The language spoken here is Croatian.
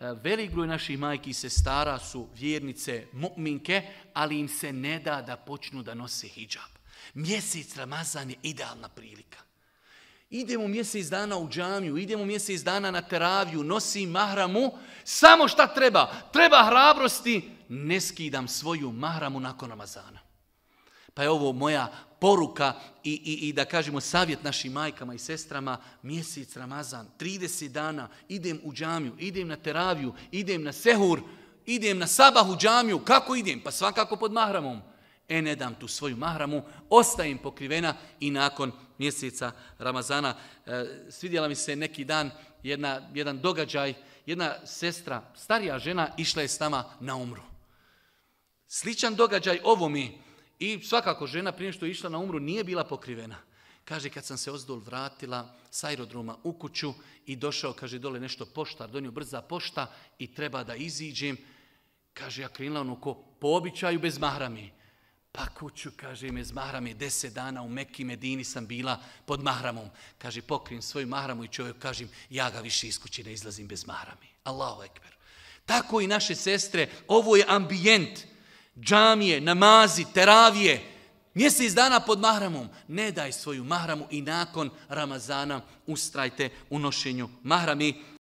E, velik broj naših majki i sestara su vjernice mu'minke, ali im se ne da da počnu da nose hijab. Mjesec Ramazan je idealna prilika. Idemo mjesec dana u džamiju, idemo mjesec dana na teraviju, nosim mahramu, samo šta treba? Treba hrabrosti, ne skidam svoju mahramu nakon Ramazana. Pa je ovo moja poruka i, i, i da kažemo savjet našim majkama i sestrama, mjesec Ramazan, 30 dana, idem u džamiju, idem na teraviju, idem na sehur, idem na sabah u džamiju, kako idem? Pa svakako pod mahramom. E, ne dam tu svoju mahramu, ostajem pokrivena i nakon mjeseca Ramazana. E, svidjela mi se neki dan jedna, jedan događaj, jedna sestra, starija žena, išla je s nama na umru. Sličan događaj ovo mi, i svakako žena prije što je išla na umru nije bila pokrivena. Kaže, kad sam se ozdol vratila s aerodroma u kuću i došao, kaže, dole nešto poštar, donio brza pošta i treba da iziđem. Kaže, ja krenula ono ko po običaju bez mahrami. Pa kuću, kaže, bez mahrami, deset dana u Meki Medini sam bila pod mahramom. Kaže, pokrim svoju mahramu i čovjek, kažem, ja ga više iskući ne izlazim bez mahrami. Allahu ekber. Tako i naše sestre, ovo je ambijent džamije, namazi, teravije, mjesec dana pod mahramom, ne daj svoju mahramu i nakon Ramazana ustrajte u nošenju mahrami.